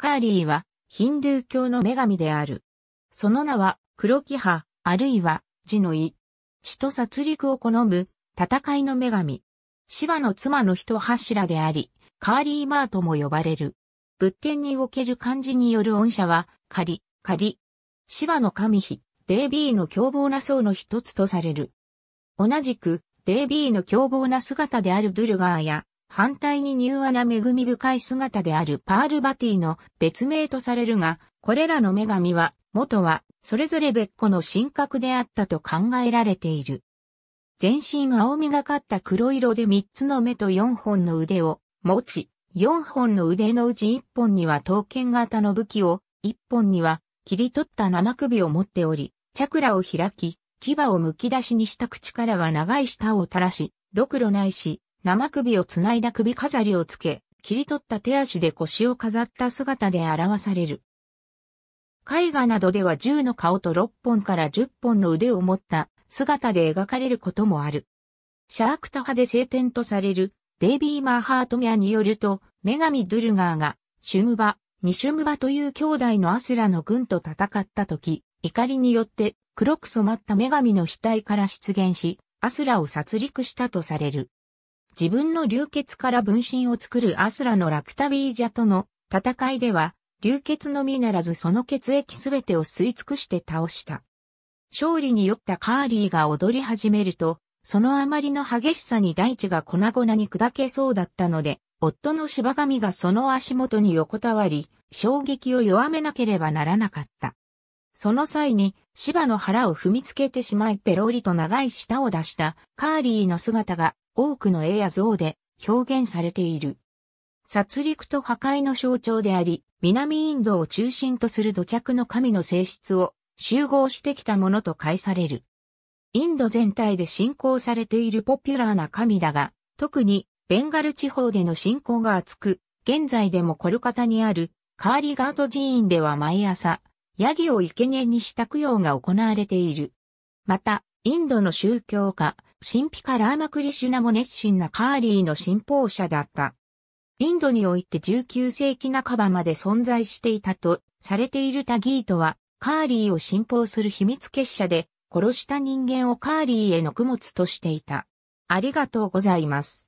カーリーはヒンドゥー教の女神である。その名は黒木派、あるいはジの意。死と殺戮を好む戦いの女神。芝の妻の人柱であり、カーリーマーとも呼ばれる。仏典における漢字による恩赦は、カリ、仮、仮。芝の神比、デイビーの凶暴な層の一つとされる。同じく、デイビーの凶暴な姿であるドゥルガーや、反対に柔和な恵み深い姿であるパールバティの別名とされるが、これらの女神は、元は、それぞれ別個の神格であったと考えられている。全身青みがかった黒色で3つの目と4本の腕を持ち、4本の腕のうち1本には刀剣型の武器を、1本には切り取った生首を持っており、チャクラを開き、牙を剥き出しにした口からは長い舌を垂らし、ドクロないし、生首をつないだ首飾りをつけ、切り取った手足で腰を飾った姿で表される。絵画などでは銃の顔と6本から10本の腕を持った姿で描かれることもある。シャークタ派で聖典とされるデイビー・マーハートミャによると、女神ドゥルガーがシュムバ、ニシュムバという兄弟のアスラの軍と戦った時、怒りによって黒く染まった女神の額から出現し、アスラを殺戮したとされる。自分の流血から分身を作るアスラのラクタビージャとの戦いでは、流血のみならずその血液すべてを吸い尽くして倒した。勝利に酔ったカーリーが踊り始めると、そのあまりの激しさに大地が粉々に砕けそうだったので、夫の芝神がその足元に横たわり、衝撃を弱めなければならなかった。その際に、芝の腹を踏みつけてしまいペロリと長い舌を出したカーリーの姿が多くの絵や像で表現されている。殺戮と破壊の象徴であり、南インドを中心とする土着の神の性質を集合してきたものと解される。インド全体で信仰されているポピュラーな神だが、特にベンガル地方での信仰が厚く、現在でもコルカタにあるカーリガート寺院では毎朝、ヤギを生贄にした供養が行われている。また、インドの宗教家、神秘家ラーマクリシュナも熱心なカーリーの信奉者だった。インドにおいて19世紀半ばまで存在していたとされているタギートは、カーリーを信奉する秘密結社で、殺した人間をカーリーへの供物としていた。ありがとうございます。